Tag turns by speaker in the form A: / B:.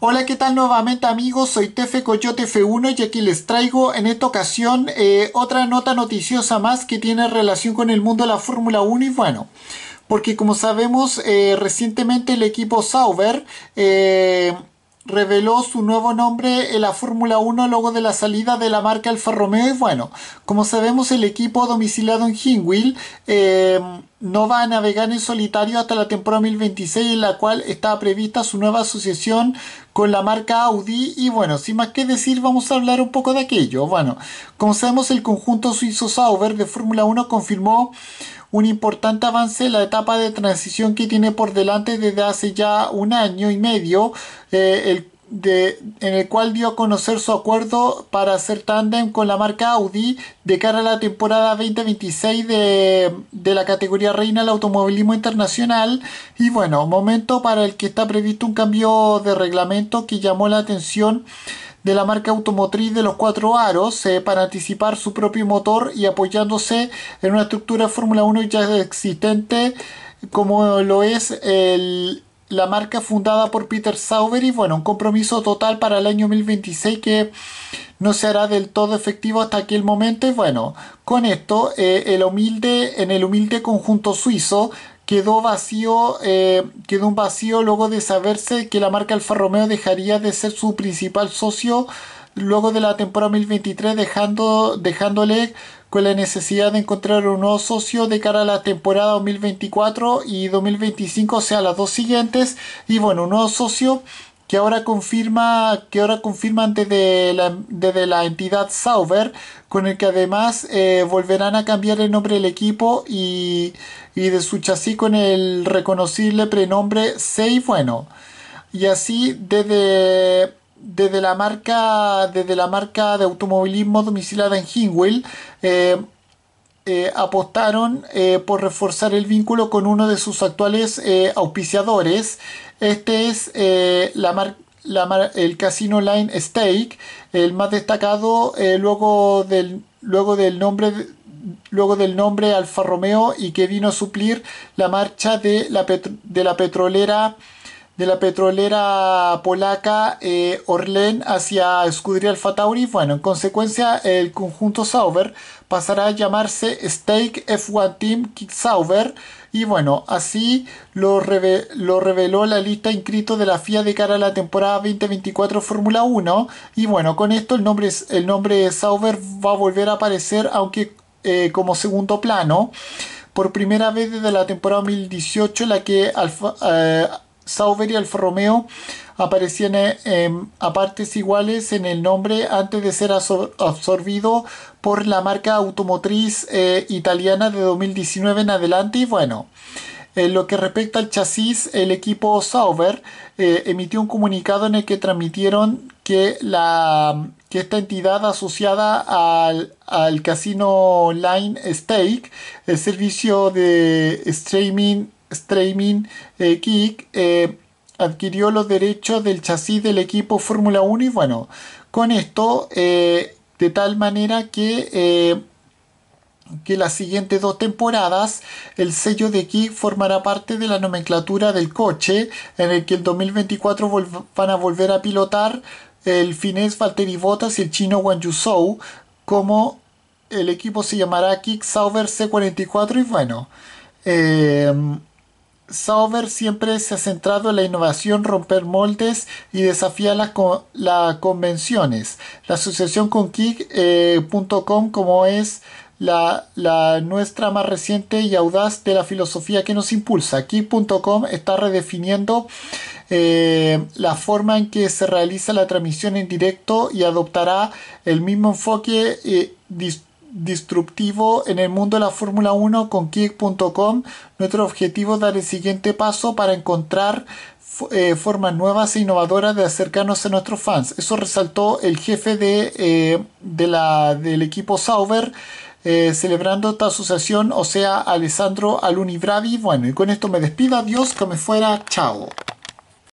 A: Hola, ¿qué tal nuevamente amigos? Soy Tefe Coyote F1 y aquí les traigo en esta ocasión eh, otra nota noticiosa más que tiene relación con el mundo de la Fórmula 1 y bueno, porque como sabemos eh, recientemente el equipo Sauber eh, reveló su nuevo nombre en la Fórmula 1 luego de la salida de la marca Alfa Romeo y bueno, como sabemos el equipo domiciliado en Hinwil no va a navegar en solitario hasta la temporada 2026 en la cual está prevista su nueva asociación con la marca Audi y bueno, sin más que decir vamos a hablar un poco de aquello. Bueno, como sabemos el conjunto suizo Sauber de Fórmula 1 confirmó un importante avance en la etapa de transición que tiene por delante desde hace ya un año y medio, eh, el en el cual dio a conocer su acuerdo para hacer tándem con la marca Audi de cara a la temporada 2026 de, de la categoría reina del automovilismo internacional. Y bueno, momento para el que está previsto un cambio de reglamento que llamó la atención de la marca automotriz de los cuatro aros eh, para anticipar su propio motor y apoyándose en una estructura Fórmula 1 ya existente como lo es el la marca fundada por Peter Sauber y bueno, un compromiso total para el año 2026 que no se hará del todo efectivo hasta aquel momento y bueno, con esto eh, el humilde, en el humilde conjunto suizo quedó vacío, eh, quedó un vacío luego de saberse que la marca Alfa Romeo dejaría de ser su principal socio luego de la temporada 2023 dejando, dejándole con la necesidad de encontrar un nuevo socio de cara a la temporada 2024 y 2025, o sea, las dos siguientes. Y bueno, un nuevo socio que ahora confirma que ahora confirman desde la, entidad Sauber con el que además eh, volverán a cambiar el nombre del equipo y, y de su chasis con el reconocible prenombre Sei bueno y así desde desde la marca desde la marca de automovilismo domicilada en Hingwell eh, eh, apostaron eh, por reforzar el vínculo con uno de sus actuales auspiciadores este es la el casino Line Stake, el más destacado luego, del, luego, del nombre, luego del nombre Alfa Romeo y que vino a suplir la marcha de la, de la petrolera de la petrolera polaca eh, Orlen hacia Scudri Alfa Tauri. Bueno, en consecuencia el conjunto Sauber pasará a llamarse Stake F1 Team Sauber. Y bueno, así lo, lo reveló la lista inscrito de la FIA de cara a la temporada 2024 Fórmula 1. Y bueno, con esto el nombre, el nombre Sauber va a volver a aparecer, aunque eh, como segundo plano. Por primera vez desde la temporada 2018, la que Alfa... Eh, Sauber y Alfa Romeo aparecían em, a partes iguales en el nombre antes de ser absorbido por la marca automotriz eh, italiana de 2019 en adelante y bueno. En lo que respecta al chasis, el equipo Sauber eh, emitió un comunicado en el que transmitieron que, la, esta entidad asociada al, al casino Line Stake, el servicio de streaming Streaming Kick eh, eh, adquirió los derechos del chasis del equipo Fórmula 1 y bueno, con esto eh, de tal manera que que las siguientes dos temporadas el sello de Kick formará parte de la nomenclatura del coche en el que el 2024 van a volver a pilotar el finés Valtteri Bottas y el chino Wang Zhou como el equipo se llamará Kick Sauber C44 y bueno eh, Sauber siempre se ha centrado en la innovación, romper moldes y desafiar las convenciones. La asociación con Kick.com eh, como es la, nuestra más reciente y audaz de la filosofía que nos impulsa. Kik.com está redefiniendo eh, la forma en que se realiza la transmisión en directo y adoptará el mismo enfoque eh, disruptivo en el mundo de la Fórmula 1 con Kick.com. Nuestro objetivo es dar el siguiente paso para encontrar eh, formas nuevas e innovadoras de acercarnos a nuestros fans. Eso resaltó el jefe de, eh, la, del equipo Sauber. Eh, celebrando esta asociación, o sea, Alessandro Alunibravi, Bueno, y con esto me despido, adiós, que me fuera, chao.